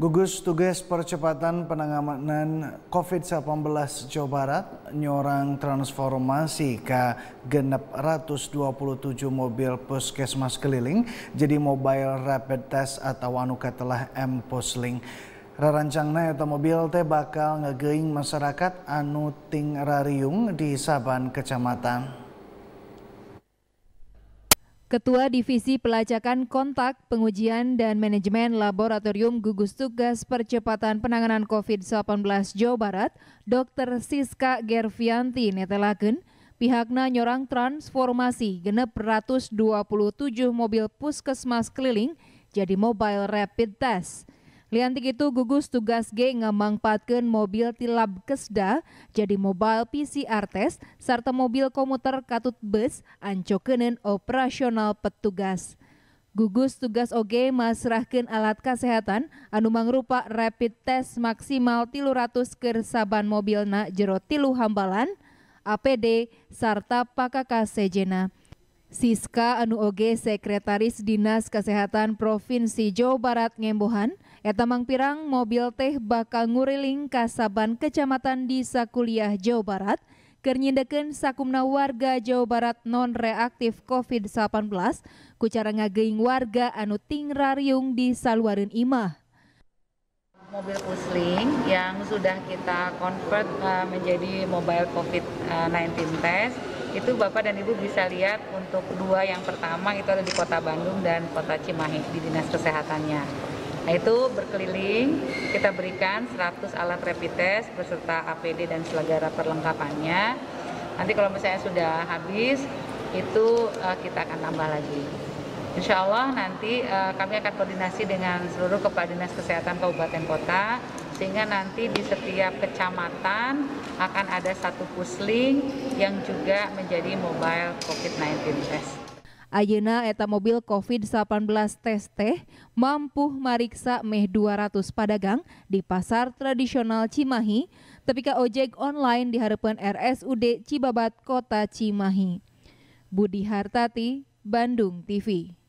Gugus Tugas Percepatan Penanganan COVID-19 Jawa Barat nyorang transformasi ke genep 127 mobil puskesmas keliling jadi mobile rapid test atau anu telah M Pusling. Rarancangna eta mobil teh bakal ngegeing masyarakat anu ting rariung di saban kecamatan. Ketua Divisi Pelacakan Kontak, Pengujian dan Manajemen Laboratorium Gugus Tugas Percepatan Penanganan COVID-19 Jawa Barat, Dr. Siska Gervianti Netelaken, pihaknya nyorang transformasi genep 127 mobil puskesmas keliling jadi mobile rapid test. Liantik itu gugus tugas G ngemangpatkan mobil tilab kesda jadi mobile PCR test serta mobil komuter katut bus ancokenen operasional petugas. Gugus tugas OG masrahkan alat kesehatan anu mangrupa rapid test maksimal 300 ker saban nak jero tilu hambalan, APD, serta pakaka sejena. Siska anu oge sekretaris Dinas Kesehatan Provinsi Jawa Barat Ngembohan, etamang pirang mobil teh bakal nguriling kasaban kecamatan di Sakuliah Jawa Barat, kernyindeken sakumna warga Jawa Barat non reaktif COVID-19 kucara ngageing warga anu ting tingrariung di Salwarin imah mobil pusling yang sudah kita convert eh, menjadi mobile COVID-19 test. Itu Bapak dan Ibu bisa lihat untuk dua yang pertama itu ada di Kota Bandung dan Kota Cimahi di Dinas Kesehatannya. Nah itu berkeliling, kita berikan 100 alat rapid test beserta APD dan selagara perlengkapannya. Nanti kalau misalnya sudah habis, itu eh, kita akan tambah lagi. Insya Allah nanti uh, kami akan koordinasi dengan seluruh kepala dinas kesehatan kabupaten kota sehingga nanti di setiap kecamatan akan ada satu pusling yang juga menjadi mobile COVID-19 test. Ayeuna eta mobil COVID-19 tes teh mampu mariksa meh 200 padagang di pasar tradisional Cimahi, tapi ke ojek online di harapan RSUD Cibabat Kota Cimahi. Budi Hartati, Bandung TV.